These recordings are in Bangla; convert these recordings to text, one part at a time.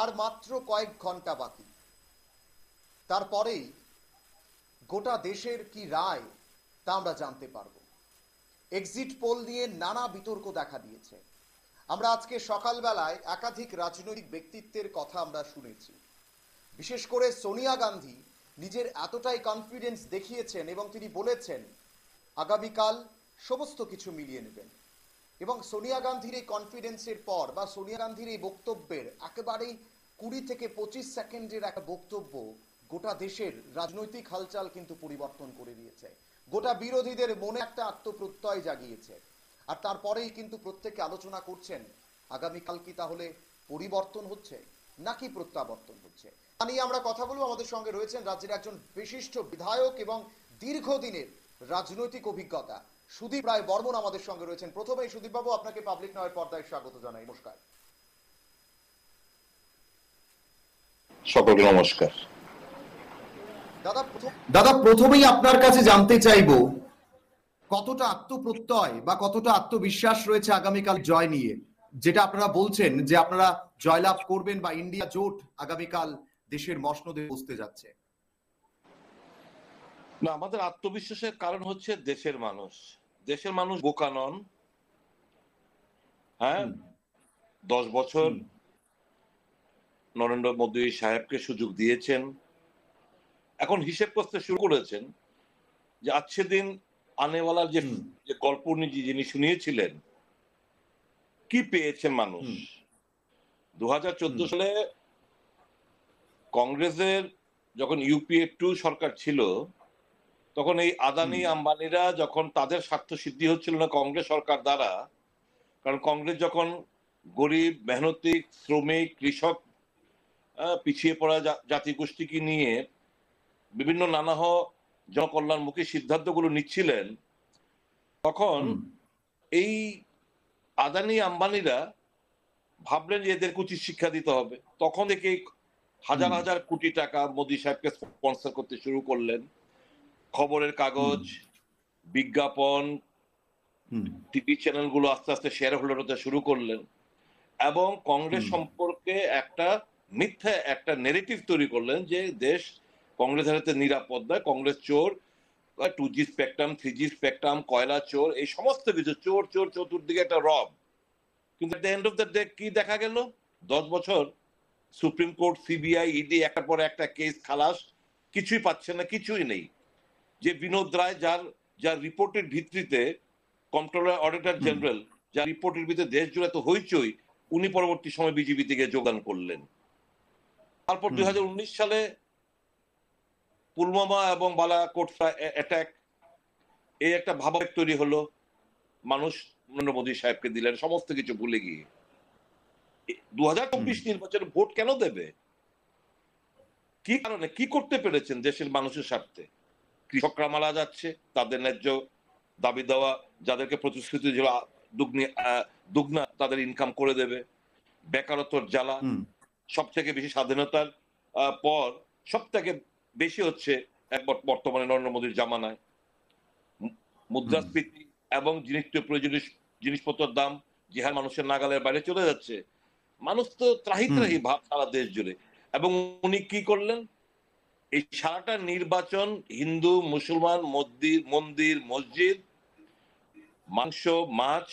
আর মাত্র কয়েক ঘন্টা বাকি তারপরেই গোটা দেশের কি রায় তা আমরা জানতে পারব এক্সিট পোল নিয়ে নানা বিতর্ক দেখা দিয়েছে আমরা আজকে সকালবেলায় একাধিক রাজনৈতিক ব্যক্তিত্বের কথা আমরা শুনেছি বিশেষ করে সোনিয়া গান্ধী নিজের এতটাই কনফিডেন্স দেখিয়েছেন এবং তিনি বলেছেন আগামীকাল সমস্ত কিছু মিলিয়ে নেবেন এবং সোনিয়া গান্ধীর এই কনফিডেন্সের পর বা সোনিয়া গান্ধীর এই বক্তব্যের একেবারেই কুড়ি থেকে পঁচিশ সেকেন্ডের একটা বক্তব্য গোটা দেশের রাজনৈতিক হালচাল কিন্তু পরিবর্তন করে দিয়েছে গোটা বিরোধীদের মনে একটা আত্মপ্রত্যয় জাগিয়েছে আর তারপরেই কিন্তু প্রত্যেকে আলোচনা করছেন আগামীকাল কি তাহলে পরিবর্তন হচ্ছে নাকি প্রত্যাবর্তন হচ্ছে তা নিয়ে আমরা কথা বলবো আমাদের সঙ্গে রয়েছেন রাজ্যের একজন বিশিষ্ট বিধায়ক এবং দীর্ঘদিনের রাজনৈতিক অভিজ্ঞতা সুদীপ রায় বর্মন আমাদের সঙ্গে রয়েছেন প্রথমেই সুদীপবাবু আপনাকে পাবলিক নয় পর্দায় স্বাগত জানাই নমস্কার সকলকে নমস্কার দাদা প্রথমেই আপনার কাছে জানতে চাইব কতটা আত্মপ্রত্যয় বা কতটা আত্মবিশ্বাস রয়েছে আগামীকাল জয় নিয়ে যেটা আপনারা বলছেন যে আপনারা জয়লাভ করবেন বা ইন্ডিয়া জোট আগামীকাল দেশের মশনদে বসতে যাচ্ছে না আমাদের আত্মবিশ্বাসের কারণ হচ্ছে দেশের মানুষ দেশের মানুষ বোকা নন হ্যাঁ দশ বছর নরেন্দ্র মোদী সাহেবকে সুযোগ দিয়েছেন এখন হিসেব করতে শুরু করেছেন যে আজকে দিন আনেওয়ালার যে গল্প নিজে যিনি শুনিয়েছিলেন কি পেয়েছেন মানুষ দু সালে কংগ্রেসের যখন ইউপিএ টু সরকার ছিল তখন এই আদানি আম্বানিরা যখন তাদের স্বার্থ সিদ্ধি হচ্ছিল না কংগ্রেস সরকার দ্বারা কারণ কংগ্রেস যখন গরিব মেহনতি শ্রমিক কৃষক পিছিয়ে পড়া জাতিগোষ্ঠীকে নিয়ে বিভিন্ন নানাহ জনকল্যাণমুখী সিদ্ধান্তগুলো নিচ্ছিলেন তখন এই আদানি আম্বানিরা ভাবলেন যে এদের উচিত শিক্ষা দিতে হবে তখন থেকে হাজার হাজার কোটি টাকা মোদি সাহেবকে স্পন্সর করতে শুরু করলেন খবরের কাগজ বিজ্ঞাপন টিভি চ্যানেলগুলো আস্তে আস্তে শেয়ার হোল্ডার হতে শুরু করলেন এবং কংগ্রেস সম্পর্কে একটা মিথ্যা একটা নেগেটিভ তৈরি করলেন যে দেশ কংগ্রেসের হাতে নিরাপদ নয় কংগ্রেস চোর two G spectrum three G spectrum কয়লা চোর এই সমস্ত কিছু চোর চোর চতুর্দিকে একটা রব কিন্তু এন্ড অফ দ্য ডে কি দেখা গেল দশ বছর supreme court CBI ED e একটার পর একটা কেস খালাস কিছুই পাচ্ছে না কিছুই নেই যে বিনোদ রায় যার যার রিপোর্টের ভিত্তিতে কন্ট্রোলার অডিটর জেনারেল যার রিপোর্টের ভিত্তিতে দেশ জুড়ে তো হইচই উনি পরবর্তী সময় বিজেপি থেকে যোগদান করলেন তারপর দুই সালে পুলওয়ামা এবং বালাকোট অ্যাটাক এই একটা ভাবাবেগ তৈরি হলো মানুষ নরেন্দ্র মোদী সাহেবকে দিলেন সমস্ত কিছু ভুলে গিয়ে দু হাজার চব্বিশ নির্বাচনে ভোট কেন দেবে কি কারণে কি করতে পেরেছেন দেশের মানুষের স্বার্থে কৃষকরা মারা যাচ্ছে তাদের ন্যায্য দাবি দেওয়া যাদেরকে প্রতিশ্রুতি দুগ্নি দুগ্না তাদের ইনকাম করে দেবে বেকারত্বর জ্বালা সব থেকে বেশি স্বাধীনতার পর সব থেকে বেশি হচ্ছে বর্তমানে নরেন্দ্র মোদীর জামানায় মুদ্রাস্ফীতি এবং নিত্য প্রয়োজনীয় জিনিসপত্রের দাম যে হার মানুষের নাগালের বাইরে চলে যাচ্ছে মানুষ তো ত্রাহি ত্রাহি ভাব সারা দেশ জুড়ে এবং উনি কি করলেন এই সারাটা নির্বাচন হিন্দু মুসলমান মন্দির মন্দির মসজিদ মাংস মাছ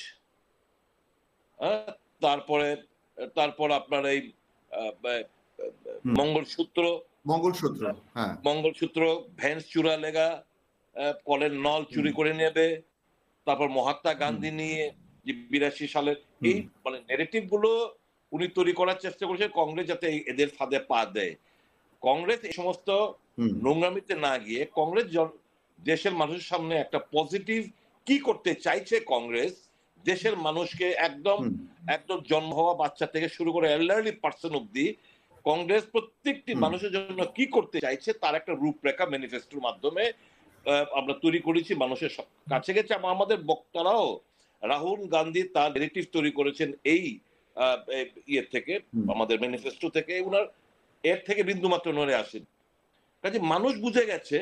হ্যাঁ, তারপরে তারপর আপনার এই মঙ্গলসূত্র মঙ্গলসূত্র হ্যাঁ। মঙ্গলসূত্র ভ্যান্স চুরা লেগা কলের নল চুরি করে নেবে তারপর মহাত্মা গান্ধী নিয়ে যে বিরাশি সালের এই মানে নেগেটিভ গুলো উনি তৈরি করার চেষ্টা করেছে কংগ্রেস যাতে এদের ফাঁদে পা দেয় কংগ্রেস এই সমস্ত নোংরামিতে না গিয়ে কংগ্রেস দেশের মানুষের সামনে একটা পজিটিভ কি করতে চাইছে কংগ্রেস দেশের মানুষকে একদম একদম জন্ম হওয়া বাচ্চা থেকে শুরু করে এলার্লি পার্সন অব্দি কংগ্রেস প্রত্যেকটি মানুষের জন্য কি করতে চাইছে তার একটা রূপরেখা ম্যানিফেস্টোর মাধ্যমে আমরা তৈরি করেছি মানুষের কাছে গেছে আমাদের বক্তারাও রাহুল গান্ধী তার নেগেটিভ তৈরি করেছেন এই ইয়ে থেকে আমাদের ম্যানিফেস্টো থেকে উনার এর থেকে বিন্দুমাত্র নড়ে আসেন কাজে মানুষ বুঝে গেছে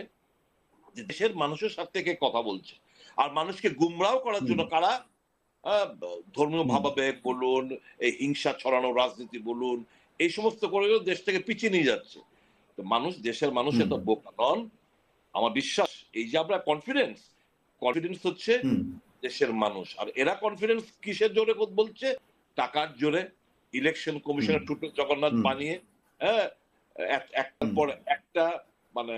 যে দেশের মানুষের সাথে কথা বলছে আর মানুষকে গুমরাও করার জন্য কারা ধর্মীয় ভাবাবেগ বলুন এই হিংসা ছড়ানো রাজনীতি বলুন এই সমস্ত করে দেশ থেকে পিছিয়ে নিয়ে যাচ্ছে তো মানুষ দেশের মানুষ এত বোকা নন আমার বিশ্বাস এই যে আমরা কনফিডেন্স কনফিডেন্স হচ্ছে দেশের মানুষ আর এরা কনফিডেন্স কিসের জোরে বলছে টাকার জোরে ইলেকশন কমিশনের টুটো জগন্নাথ বানিয়ে হ্যাঁ একটার পর একটা মানে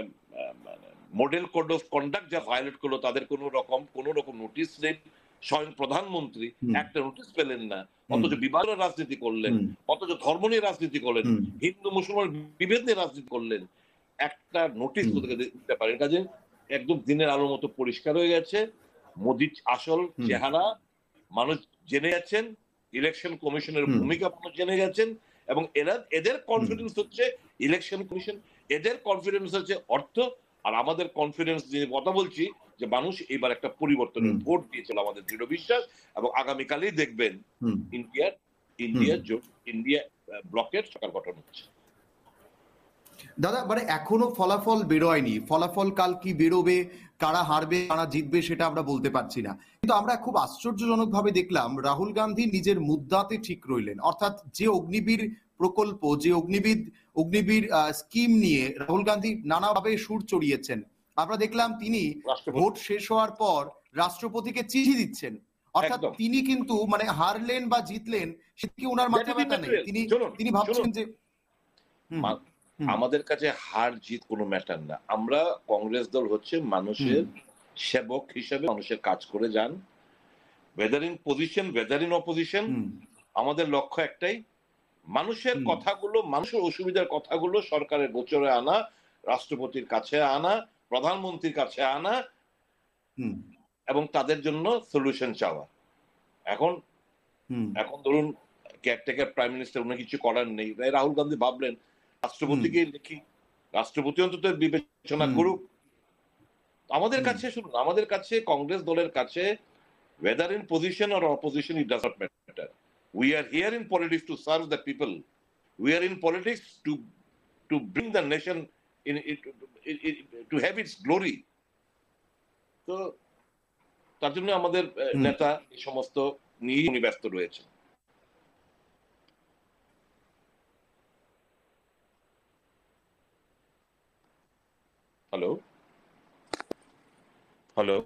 মডেল কোড অফ কন্ডাক্ট যা ভায়োলেট করলো তাদের কোনো রকম কোনো রকম নোটিশ নেই স্বয়ং প্রধানমন্ত্রী একটা নোটিশ পেলেন না অথচ বিবাদের রাজনীতি করলেন অথচ ধর্ম নিয়ে রাজনীতি করলেন হিন্দু মুসলমান বিভেদ নিয়ে রাজনীতি করলেন একটা নোটিশ ওদেরকে দিতে পারেন কাজে একদম দিনের আলোর মতো পরিষ্কার হয়ে গেছে মোদির আসল চেহারা মানুষ জেনে গেছেন ইলেকশন কমিশনের ভূমিকা মানুষ জেনে গেছেন এবং এরা এদের কনফিডেন্স হচ্ছে ইলেকশন কমিশন এদের কনফিডেন্স হচ্ছে অর্থ আর আমাদের কনফিডেন্স নিয়ে কথা বলছি যে মানুষ এবার একটা পরিবর্তনের ভোট দিয়েছিল আমাদের দৃঢ় বিশ্বাস এবং আগামীকালেই দেখবেন ইন্ডিয়ার ইন্ডিয়া ইন্ডিয়া ব্লকের সরকার গঠন হচ্ছে দাদা মানে এখনো ফলাফল বেরোয়নি ফলাফল কাল কি বেরোবে কারা হারবে কারা জিতবে সেটা আমরা বলতে পারছি না কিন্তু আমরা খুব আশ্চর্যজনক ভাবে দেখলাম রাহুল গান্ধী নিজের মুদ্রাতে ঠিক রইলেন অর্থাৎ যে অগ্নিবীর প্রকল্প যে অগ্নিবিদ অগ্নিবীর স্কিম নিয়ে রাহুল গান্ধী নানাভাবে সুর চড়িয়েছেন আমরা দেখলাম তিনি ভোট শেষ হওয়ার পর রাষ্ট্রপতিকে চিঠি দিচ্ছেন অর্থাৎ তিনি কিন্তু মানে হারলেন বা জিতলেন সেটি ওনার মাথা ব্যথা নেই তিনি তিনি ভাবছেন যে আমাদের কাছে হার জিত কোনো ম্যাটার না আমরা কংগ্রেস দল হচ্ছে মানুষের সেবক হিসেবে মানুষের কাজ করে যান whether in position whether in opposition আমাদের লক্ষ্য একটাই মানুষের কথাগুলো মানুষের অসুবিধার কথাগুলো সরকারের গোচরে আনা রাষ্ট্রপতির কাছে আনা প্রধানমন্ত্রীর কাছে আনা এবং তাদের জন্য সলিউশন চাওয়া এখন এখন ধরুন কেয়ারটেকার প্রাইম মিনিস্টার উনি কিছু করার নেই তাই রাহুল গান্ধী ভাবলেন রাষ্ট্রপতিকে লিখি রাষ্ট্রপতি অন্তত বিবেচনা করুক আমাদের কাছে শুনুন আমাদের কাছে কংগ্রেস দলের কাছে whether in position or opposition, it does not matter. We are here in politics to serve the people. We are in politics to to bring the nation in it, it, it, to have its glory তো তার জন্য আমাদের নেতা এই সমস্ত নিয়ে উনি ব্যস্ত রয়েছে হ্যালো হ্যালো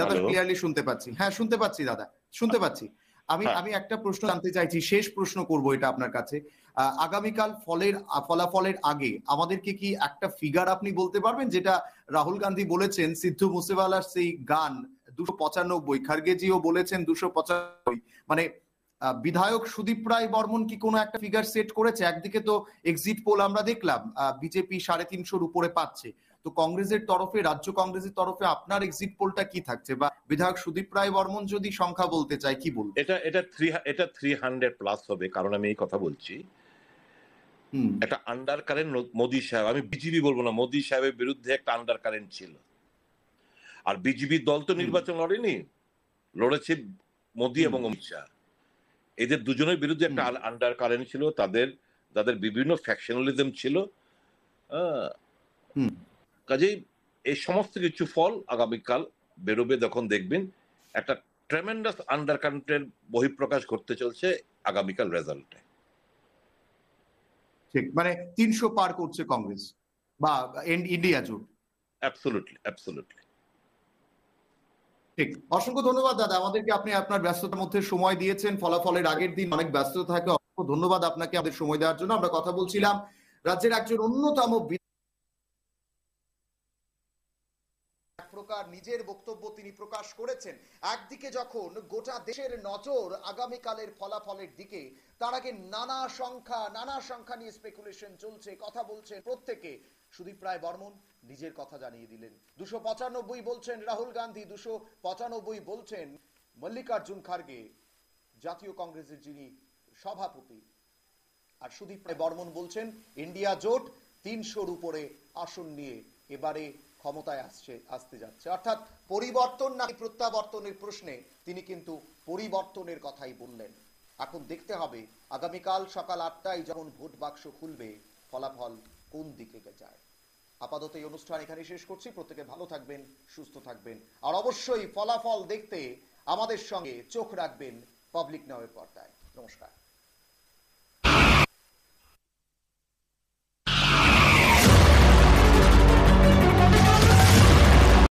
দাদা ক্লিয়ারলি শুনতে পাচ্ছি হ্যাঁ শুনতে পাচ্ছি দাদা শুনতে আচ্ছা। পাচ্ছি আমি হ্যাঁ। আমি একটা প্রশ্ন জানতে চাইছি শেষ প্রশ্ন করব এটা আপনার কাছে আগামীকাল ফলের ফলাফলের আগে আমাদেরকে কি একটা ফিগার আপনি বলতে পারবেন যেটা রাহুল গান্ধী বলেছেন সিদ্ধু মুসেওয়ালার সেই গান দুশো পঁচানব্বই খার্গেজিও বলেছেন দুশো পঁচানব্বই মানে বিধায়ক সুদীপ রায় বর্মন কি কোনো একটা ফিগার সেট করেছে একদিকে তো এক্সিট পোল আমরা দেখলাম বিজেপি সাড়ে তিনশোর উপরে পাচ্ছে তো কংগ্রেসের তরফে রাজ্য কংগ্রেসের তরফে আপনার এক্সিট পোলটা কি থাকছে বা বিধায়ক সুদীপ রায় বর্মন যদি সংখ্যা বলতে চায় কি বলবো এটা এটা থ্রি এটা থ্রি হান্ড্রেড প্লাস হবে কারণ আমি এই কথা বলছি একটা আন্ডার কারেন্ট মোদী সাহেব আমি বিজেপি বলবো না মোদী সাহেবের বিরুদ্ধে একটা আন্ডার কারেন্ট ছিল আর বিজেপি দল তো নির্বাচন লড়েনি লড়েছে মোদী এবং অমিত শাহ এদের দুজনের বিরুদ্ধে একটা আন্ডার কারেন্ট ছিল তাদের তাদের বিভিন্ন ফ্যাকশনালিজম ছিল হ্যাঁ কাজেই এই সমস্ত কিছু ফল আগামীকাল বেরোবে যখন দেখবেন একটা ট্রেমেন্ডাস আন্ডারকারেন্টের বহিঃপ্রকাশ ঘটতে চলছে আগামীকাল রেজাল্টে ঠিক মানে তিনশো পার করছে কংগ্রেস বা ইন্ডিয়া জোট অ্যাবসলুটলি অ্যাবসলুটলি ঠিক অসংখ্য ধন্যবাদ দাদা আমাদেরকে আপনি আপনার ব্যস্ততার মধ্যে সময় দিয়েছেন ফলাফলের আগের দিন অনেক ব্যস্ত থাকে অসংখ্য ধন্যবাদ আপনাকে আমাদের সময় দেওয়ার জন্য আমরা কথা বলছিলাম রাজ্যের একজন অন্যতম প্রকার নিজের বক্তব্য তিনি প্রকাশ করেছেন একদিকে যখন গোটা দেশের নজর আগামীকালের ফলাফলের দিকে তার আগে নানা সংখ্যা নানা সংখ্যা নিয়ে স্পেকুলেশন চলছে কথা বলছেন প্রত্যেকে সুদীপ রায় বর্মন নিজের কথা জানিয়ে দিলেন দুশো পঁচানব্বই বলছেন রাহুল গান্ধী দুশো পঁচানব্বই বলছেন মল্লিকার্জুন খার্গে জাতীয় কংগ্রেসের যিনি সভাপতি আর সুদীপ রায় বর্মন বলছেন ইন্ডিয়া জোট তিনশোর উপরে আসন নিয়ে এবারে ক্ষমতায় আসছে আসতে যাচ্ছে অর্থাৎ পরিবর্তন না প্রত্যাবর্তনের প্রশ্নে তিনি কিন্তু পরিবর্তনের কথাই বললেন এখন দেখতে হবে আগামীকাল সকাল আটটায় যখন ভোট বাক্স খুলবে ফলাফল কোন দিকে যায় আপাতত এই অনুষ্ঠান এখানে শেষ করছি প্রত্যেকে ভালো থাকবেন সুস্থ থাকবেন আর অবশ্যই ফলাফল দেখতে আমাদের সঙ্গে চোখ রাখবেন পাবলিক নামের পর্দায় নমস্কার